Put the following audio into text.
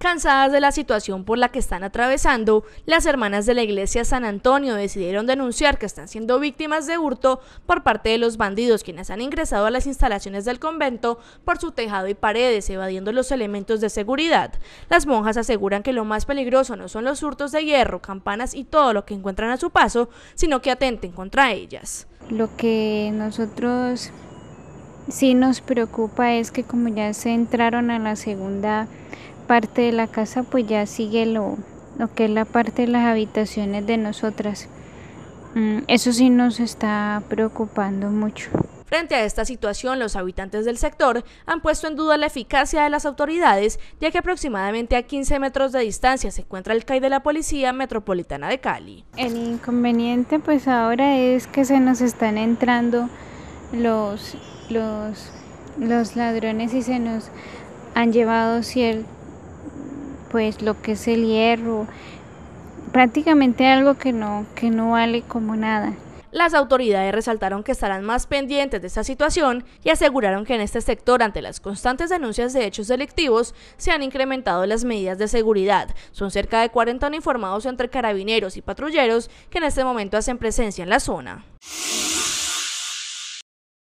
Cansadas de la situación por la que están atravesando, las hermanas de la iglesia San Antonio decidieron denunciar que están siendo víctimas de hurto por parte de los bandidos quienes han ingresado a las instalaciones del convento por su tejado y paredes, evadiendo los elementos de seguridad. Las monjas aseguran que lo más peligroso no son los hurtos de hierro, campanas y todo lo que encuentran a su paso, sino que atenten contra ellas. Lo que nosotros sí nos preocupa es que como ya se entraron a la segunda parte de la casa pues ya sigue lo, lo que es la parte de las habitaciones de nosotras. Mm, eso sí nos está preocupando mucho. Frente a esta situación, los habitantes del sector han puesto en duda la eficacia de las autoridades, ya que aproximadamente a 15 metros de distancia se encuentra el CAI de la Policía Metropolitana de Cali. El inconveniente pues ahora es que se nos están entrando los, los, los ladrones y se nos han llevado ciertos pues lo que es el hierro, prácticamente algo que no, que no vale como nada. Las autoridades resaltaron que estarán más pendientes de esta situación y aseguraron que en este sector, ante las constantes denuncias de hechos delictivos, se han incrementado las medidas de seguridad. Son cerca de 40 informados entre carabineros y patrulleros que en este momento hacen presencia en la zona.